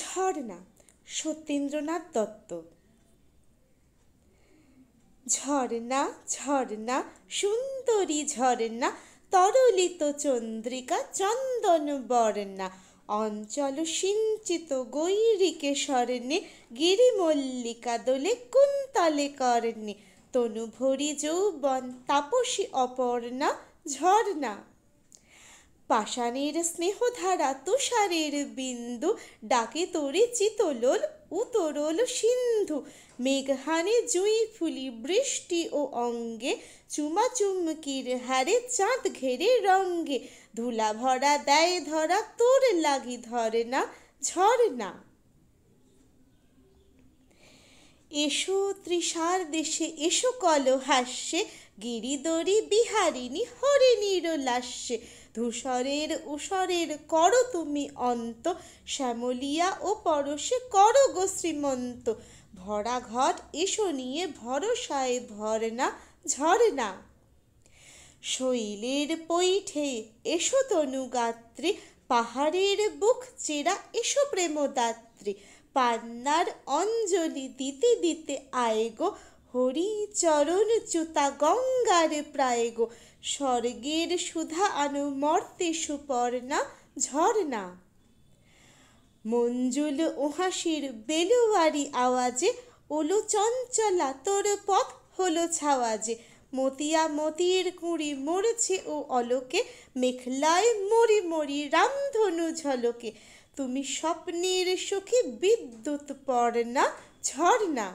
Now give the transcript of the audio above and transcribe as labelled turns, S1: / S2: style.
S1: ঝর্ণা সত্যেন্দ্রনাথ দত্ত ঝর্ণা ঝর্ণা সুন্দরী ঝর্ণা তরলিত চন্দ্রিকা চন্দন বর্ণা অঞ্চল সিঞ্চিত গৈরিকে স্বর্ণে গিরিমল্লিকা দোলে কুন্তলে কর্ণে তনুভরি যৌবন তাপসী অপর্ণা ঝর্ণা পাষাণের স্নেহধারা তুষারের বিন্দু ডাকে তোরে চিতলোল উতরল সিন্ধু মেঘহানে জুই ফুলি বৃষ্টি ও অঙ্গে চুমা চুমকির হারে চাঁদ ঘেরে রঙ্গে ধুলা ভরা দেয় ধরা তোর লাগি ধরে না ঝর না এসো তৃষার দেশে এসো হাস্যে গিরিদরি বিহারিণী হরিণীর ধূসরের উসরের করো তুমি অন্ত শ্যামলিয়া ও পরশে করো গো শ্রীমন্ত ভরা ঘট এসো নিয়ে ভরসায় ভরনা ঝরনা শৈলের পৈঠে এসো তনুগাত্রী পাহাড়ের বুক চেরা এসো প্রেমদাত্রী পান্নার অঞ্জলি দিতে দিতে আয় গো হরিচরণ চ্যুতা গঙ্গার প্রায় গো স্বর্গের সুধা আনু মর্তে সুপর্ণা ঝর্ণা মঞ্জুল ওহাসির বেলুয়ারি আওয়াজে ওলো চঞ্চলা তোর পথ হলো ছাওয়াজে মতিয়া মতির কুঁড়ি মরছে ও অলোকে মেঘলায় মরি মরি রামধনু ঝলকে তুমি স্বপ্নের সুখী বিদ্যুৎ পড়না ঝর্ণা